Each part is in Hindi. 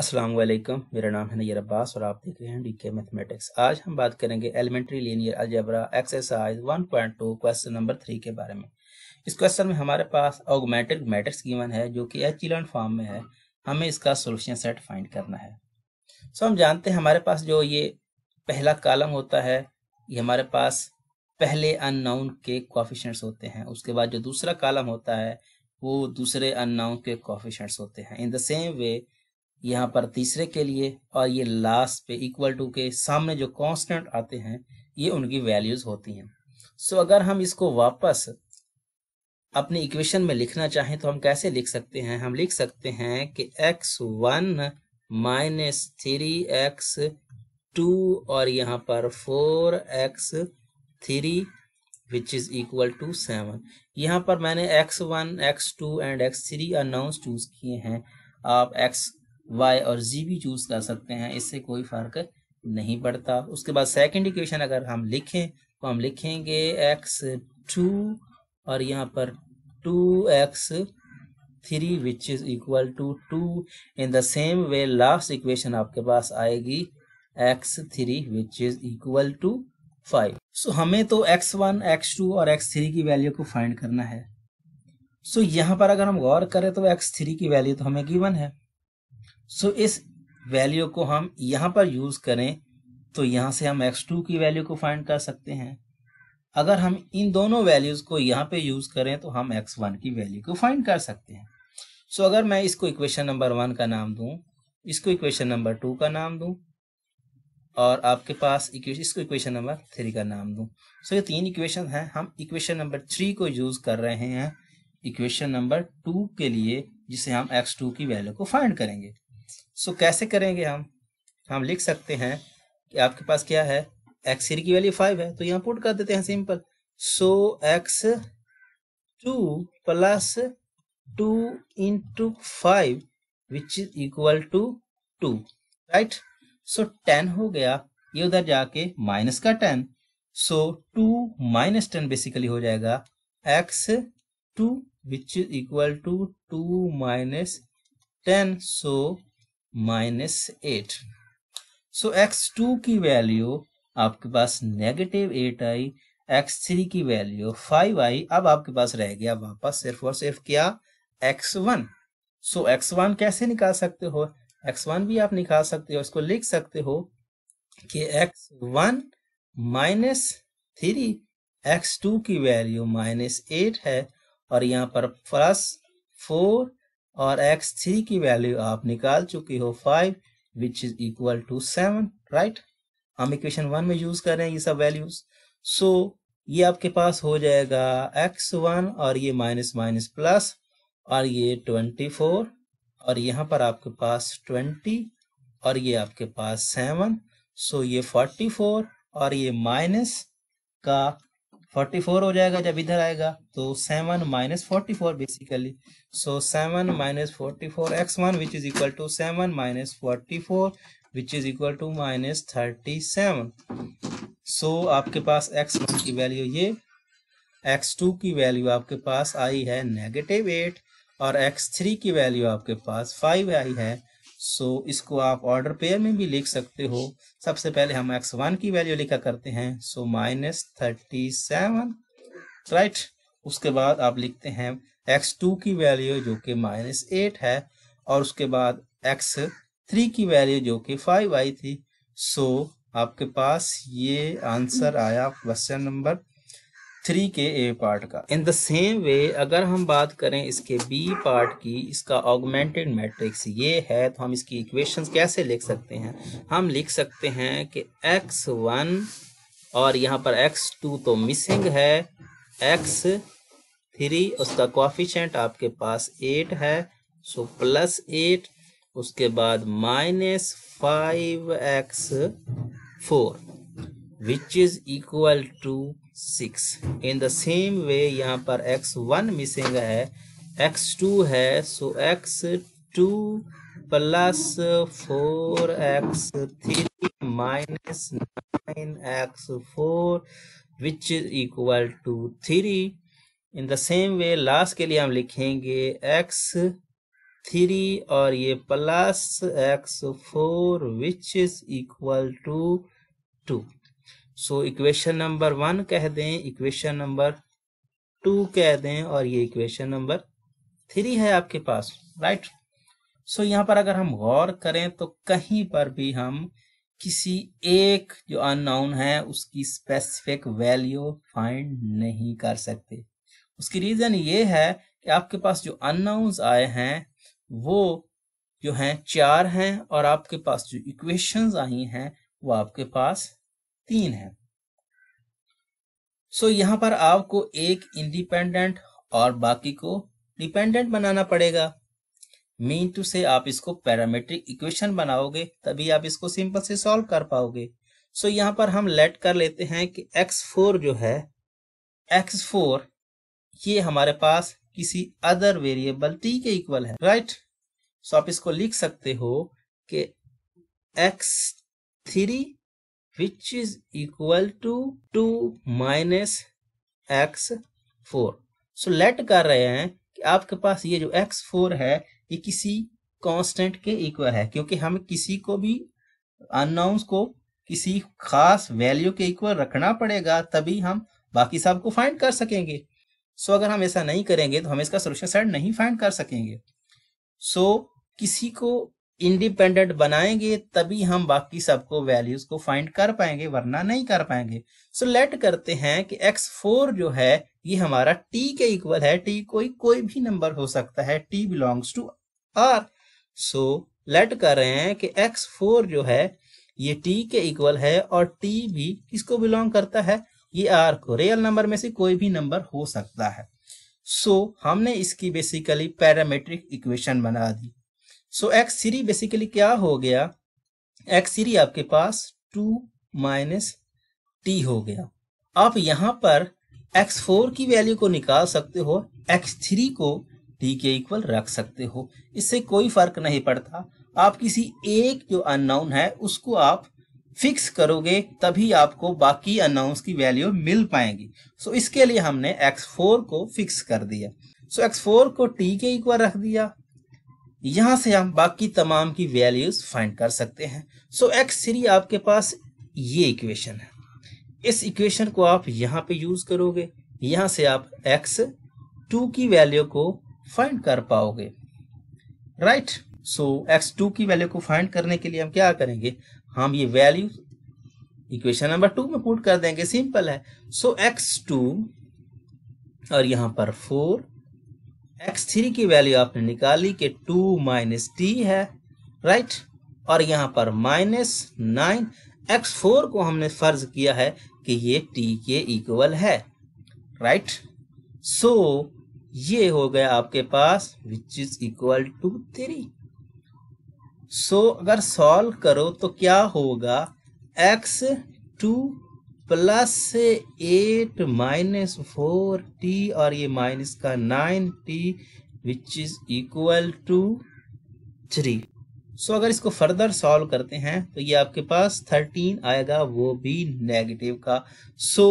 अस्सलाम वालेकुम मेरा नाम है नैर अब्बास और आप देख रहे हैं डीके मैथमेटिक्स आज हम बात करेंगे elementary linear algebra exercise 1.2 question number three के बारे में इस क्वेश्चन में हमारे पास ऑगमेंटेड मैट्रिक्स गिवन है जो कि एचिलन फॉर्म में है हमें इसका सोल्यूशन सेट फाइंड करना है सो हम जानते हैं हमारे पास जो ये पहला कालम होता है ये हमारे पास पहले अननाउन के कॉफिशेंट्स होते हैं उसके बाद जो दूसरा कालम होता है वो दूसरे अननाउन के कॉफिशेंट्स होते हैं इन द सेम वे यहाँ पर तीसरे के लिए और ये लास्ट पे इक्वल टू के सामने जो कांस्टेंट आते हैं ये उनकी वैल्यूज होती हैं सो so, अगर हम इसको वापस अपने इक्वेशन में लिखना चाहें तो हम कैसे लिख सकते हैं हम लिख सकते हैं कि x one minus three x two और यहाँ पर four x three which is equal to seven यहाँ पर मैंने x one x two and x three unknowns choose किए हैं आप एक्स वाई और जी भी चूज कर सकते हैं इससे कोई फर्क नहीं पड़ता उसके बाद सेकंड इक्वेशन अगर हम लिखें तो हम लिखेंगे एक्स टू और यहाँ पर two x three which is equal to two in the same way last equation आपके पास आएगी x three which is equal to five so हमें तो एक्स वन एक्स टू और एक्स थ्री की वैल्यू को फाइंड करना है सो so, यहाँ पर अगर हम गौर करें तो एक्स थ्री की वैल्यू तो हमें गिवन है सो इस वैल्यू को हम यहां पर यूज करें तो यहां से हम x2 की वैल्यू को फाइंड कर सकते हैं अगर हम इन दोनों वैल्यूज को यहाँ पे यूज करें तो हम x1 की वैल्यू को फाइंड कर सकते हैं सो so, अगर मैं इसको इक्वेशन नंबर वन का नाम दूं इसको इक्वेशन नंबर टू का नाम दूं और आपके पास इसको इक्वेशन नंबर थ्री का नाम दूं सो so, ये तीन इक्वेशन हैं हम इक्वेशन नंबर थ्री को यूज कर रहे हैं इक्वेशन नंबर टू के लिए जिसे हम एक्स टू की वैल्यू को फाइंड करेंगे सो कैसे करेंगे हम हम लिख सकते हैं कि आपके पास क्या है एक्स थ्री की वैल्यू फाइव है तो यहाँ पुट कर देते हैं simple so x two plus two into five which is equal to two right so ten हो गया ये उधर जाके माइनस का ten so two minus ten basically हो जाएगा x two which is equal to two minus ten so minus eight so x two की वैल्यू आपके पास नेगेटिव एट आई एक्स थ्री की वैल्यू फाइव आई अब आपके पास रह गया वापस सिर्फ और सिर्फ क्या x one so x one कैसे निकाल सकते हो एक्स वन भी आप निकाल सकते हो इसको लिख सकते हो कि x one minus three x two की वैल्यू माइनस एट है और यहाँ पर प्लस फोर और एक्स थ्री की वैल्यू आप निकाल चुकी हो five which is equal to seven right हम इक्वेशन वन में यूज कर रहे हैं ये सब वैल्यूज सो ये आपके पास हो जाएगा एक्स वन और ये माइनस माइनस प्लस और ये ट्वेंटी फोर और यहाँ पर आपके पास ट्वेंटी और ये आपके पास सेवन सो ये फोर्टी फोर और ये माइनस का फोर्टी फोर हो जाएगा जब इधर आएगा तो seven minus forty four basically so seven minus forty four x one which is equal to seven minus forty four which is equal to minus thirty seven so आपके पास एक्स वन की वैल्यू ये एक्स टू की वैल्यू आपके पास आई है नेगेटिव एट और एक्स थ्री की वैल्यू आपके पास फाइव आई है सो so, इसको आप ऑर्डर पेयर में भी लिख सकते हो सबसे पहले हम एक्स वन की वैल्यू लिखा करते हैं so minus thirty seven right उसके बाद आप लिखते हैं एक्स टू की वैल्यू जो कि माइनस एट है और उसके बाद एक्स थ्री की वैल्यू जो कि फाइव आई थी सो so, आपके पास ये आंसर आया क्वेश्चन नंबर थ्री के ए पार्ट का इन द सेम वे अगर हम बात करें इसके बी पार्ट की इसका ऑगमेंटेड मैट्रिक्स ये है तो हम इसकी इक्वेशंस कैसे लिख सकते हैं हम लिख सकते हैं कि एक्स वन और यहाँ पर एक्स टू तो मिसिंग है एक्स थ्री उसका कॉफिशेंट आपके पास एट है सो प्लस एट उसके बाद minus five x four which is equal to six in the same way यहाँ पर एक्स वन मिसिंग है एक्स टू है so x two plus four x three minus nine x four which is equal to three in the same way last के लिए हम लिखेंगे एक्स थ्री और ये plus x four which is equal to two so equation number one कह दें इक्वेशन नंबर टू कह दें और ये इक्वेशन नंबर थ्री है आपके पास राइट सो यहां पर अगर हम गौर करें तो कहीं पर भी हम किसी एक जो अननाउन है उसकी स्पेसिफिक वैल्यू फाइंड नहीं कर सकते उसकी रीजन ये है कि आपके पास जो अननाउन आए हैं वो जो हैं चार हैं और आपके पास जो इक्वेशंस आई हैं वो आपके पास तीन है सो so, यहां पर आपको एक इंडिपेंडेंट और बाकी को डिपेंडेंट बनाना पड़ेगा मीन टू से आप इसको पैरामेट्रिक इक्वेशन बनाओगे तभी आप इसको सिंपल से सॉल्व कर पाओगे सो so, यहां पर हम लेट कर लेते हैं कि x4 जो है x4 ये हमारे पास किसी अदर वेरिएबल t के इक्वल है राइट right? सो so, आप इसको लिख सकते हो कि x3 which is equal to 2 minus x four so let कर रहे हैं कि आपके पास ये जो एक्स फोर है ये किसी कांस्टेंट के इक्वल है क्योंकि हम किसी को भी अननाउंस को किसी खास वैल्यू के इक्वल रखना पड़ेगा तभी हम बाकी सब को फाइंड कर सकेंगे सो so, अगर हम ऐसा नहीं करेंगे तो हम इसका सोल्यूशन सेट नहीं फाइंड कर सकेंगे सो so, किसी को इंडिपेंडेंट बनाएंगे तभी हम बाकी सबको वैल्यूज को फाइंड कर पाएंगे वरना नहीं कर पाएंगे सो so, लेट करते हैं कि एक्स फोर जो है ये हमारा टी के इक्वल है टी कोई कोई भी नंबर हो सकता है T belongs to R so let कर रहे हैं कि एक्स फोर जो है ये टी के इक्वल है और टी भी किसको बिलोंग करता है ये आर को रियल नंबर में से कोई भी नंबर हो सकता है सो so, हमने इसकी बेसिकली पैरामेट्रिक इक्वेशन बना दी सो एक्स सीरी बेसिकली क्या हो गया एक्स सीरी आपके पास टू माइनस टी हो गया आप यहां पर एक्स फोर की वैल्यू को निकाल सकते हो एक्स थ्री को टी के इक्वल रख सकते हो इससे कोई फर्क नहीं पड़ता आप किसी एक जो अननाउन है उसको आप फिक्स करोगे तभी आपको बाकी अनाउंस की वैल्यू मिल पाएंगी सो so, इसके लिए हमने x4 को फिक्स कर दिया सो so, x4 को t के इक्वल रख दिया यहां से हम बाकी तमाम की वैल्यूज फाइंड कर सकते हैं सो एक्स थ्री आपके पास ये इक्वेशन है इस इक्वेशन को आप यहाँ पे यूज करोगे यहाँ से आप एक्स टू की वैल्यू को फाइंड कर पाओगे राइट सो एक्स टू की वैल्यू को फाइंड करने के लिए हम क्या करेंगे हम ये वैल्यू इक्वेशन नंबर टू में पुट कर देंगे सिंपल है सो एक्स टू और यहाँ पर फोर एक्स थ्री की वैल्यू आपने निकाली कि टू माइनस टी है राइट और यहाँ पर माइनस नाइन एक्स फोर को हमने फर्ज किया है कि ये टी के इक्वल है राइट सो ये हो गया आपके पास which is equal to three so अगर सॉल्व करो तो क्या होगा x two plus eight minus four T और ये माइनस का nine T which is equal to three so अगर इसको फर्दर सॉल्व करते हैं तो ये आपके पास थर्टीन आएगा वो भी नेगेटिव का so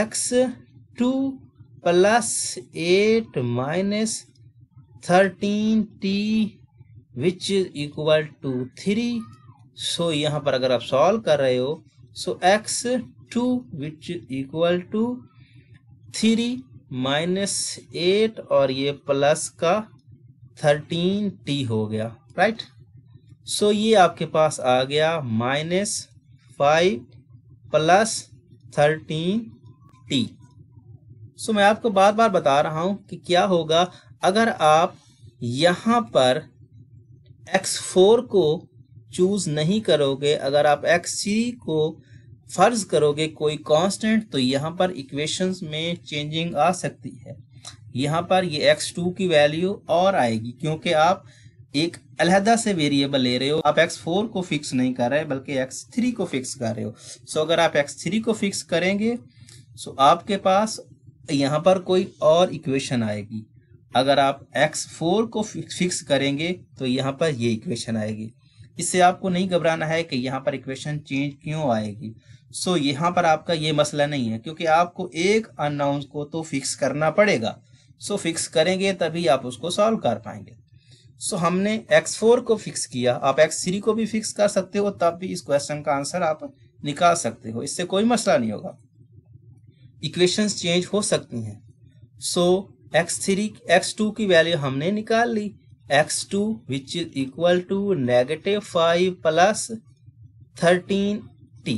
x two plus eight minus thirteen T which is equal to three so यहाँ पर अगर आप सॉल्व कर रहे हो so x2 which is equal to three minus eight और ये प्लस का थर्टीन टी हो गया राइट सो so ये आपके पास आ गया minus five plus thirteen T so मैं आपको बार बार बता रहा हूं कि क्या होगा अगर आप यहां पर एक्स फोर को चूज नहीं करोगे अगर आप एक्स सी को फर्ज करोगे कोई कांस्टेंट तो यहाँ पर इक्वेशंस में चेंजिंग आ सकती है यहाँ पर ये एक्स टू की वैल्यू और आएगी क्योंकि आप एक अलहदा से वेरिएबल ले रहे हो आप एक्स फोर को फिक्स नहीं कर रहे बल्कि एक्स थ्री को फिक्स कर रहे हो सो अगर आप एक्स थ्री को फिक्स करेंगे सो आपके पास यहाँ पर कोई और इक्वेशन आएगी अगर आप एक्स फोर को फिक्स करेंगे तो यहाँ पर ये इक्वेशन आएगी इससे आपको नहीं घबराना है कि यहाँ पर इक्वेशन चेंज क्यों आएगी सो so, यहाँ पर आपका ये मसला नहीं है क्योंकि आपको एक अननाउन को तो फिक्स करना पड़ेगा सो so, फिक्स करेंगे तभी आप उसको सॉल्व कर पाएंगे सो so, हमने x4 को फिक्स किया आप x3 को भी फिक्स कर सकते हो तब भी इस क्वेश्चन का आंसर आप निकाल सकते हो इससे कोई मसला नहीं होगा इक्वेशन चेंज हो सकती हैं सो so, x3 x2 की वैल्यू हमने निकाल ली x two which is equal to negative five plus thirteen T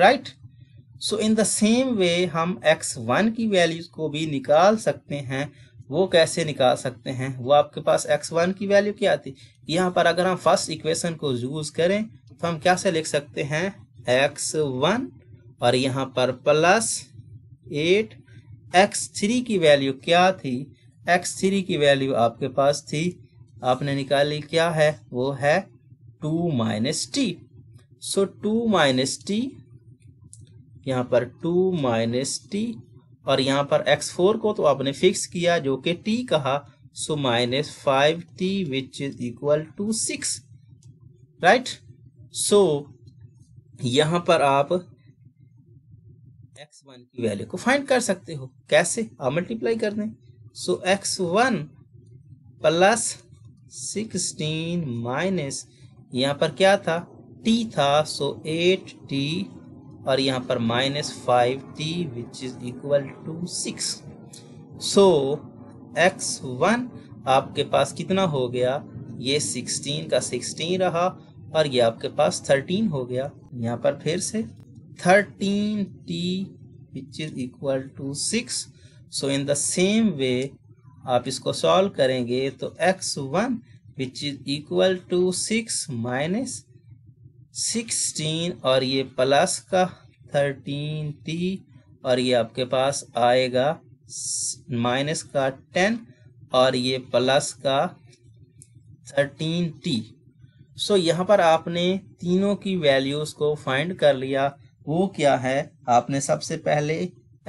right so in the same way हम एक्स वन की वैल्यूज को भी निकाल सकते हैं वो कैसे निकाल सकते हैं वो आपके पास एक्स वन की वैल्यू क्या आती यहाँ पर अगर हम फर्स्ट इक्वेशन को यूज करें तो हम क्या से लिख सकते हैं एक्स वन और यहाँ पर प्लस एट एक्स थ्री की वैल्यू क्या थी एक्स थ्री की वैल्यू आपके पास थी आपने निकाली क्या है वो है two minus T so two minus T यहाँ पर टू माइनस टी और यहाँ पर एक्स फोर को तो आपने फिक्स किया जो कि टी कहा so minus five T which is equal to six right so यहाँ पर आप एक्स वन की वैल्यू को फाइंड कर सकते हो कैसे आप मल्टीप्लाई कर दें so x one plus sixteen minus यहाँ पर क्या था टी था सो एट टी और यहाँ पर minus five T which is equal to six so x one आपके पास कितना हो गया ये सिक्सटीन का सिक्सटीन रहा और ये आपके पास थर्टीन हो गया यहाँ पर फिर से thirteen T which is equal to six so in the same way आप इसको सॉल्व करेंगे तो x one which is equal to six minus sixteen और ये प्लस का थर्टीन टी और ये आपके पास आएगा माइनस का टेन और ये प्लस का थर्टीन टी सो यहाँ पर आपने तीनों की वैल्यूज को फाइंड कर लिया वो क्या है आपने सबसे पहले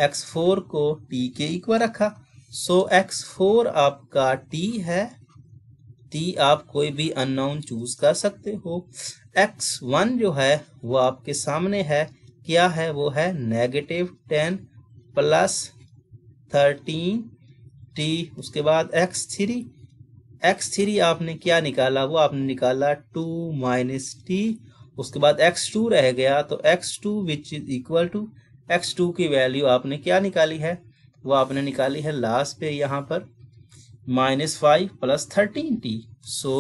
एक्स फोर को टी के इक्वल रखा सो एक्स फोर आपका टी है टी आप कोई भी अननोन चूज कर सकते हो एक्स वन जो है वो आपके सामने है क्या है वो है negative ten plus thirteen T उसके बाद एक्स थ्री एक्स थ्री आपने क्या निकाला वो आपने निकाला टू माइनस टी उसके बाद एक्स टू रह गया तो x two which is equal to x two की वैल्यू आपने क्या निकाली है वो आपने निकाली है लास्ट पे यहाँ पर minus five plus thirteen T so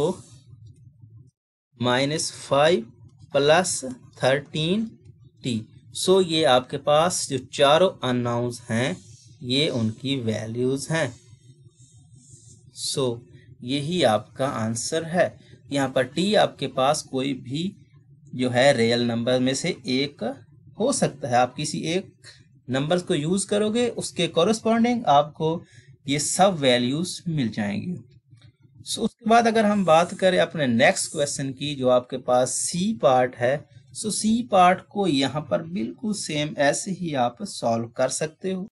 minus five plus thirteen T so ये आपके पास जो चारों अनाउंस हैं ये उनकी वैल्यूज़ हैं सो so, यही आपका आंसर है यहाँ पर टी आपके पास कोई भी जो है रियल नंबर में से एक हो सकता है आप किसी एक नंबर्स को यूज करोगे उसके कॉरस्पॉन्डिंग आपको ये सब वैल्यूज मिल जाएंगी सो so, उसके बाद अगर हम बात करें अपने नेक्स्ट क्वेश्चन की जो आपके पास सी पार्ट है सो सी पार्ट को यहाँ पर बिल्कुल सेम ऐसे ही आप सॉल्व कर सकते हो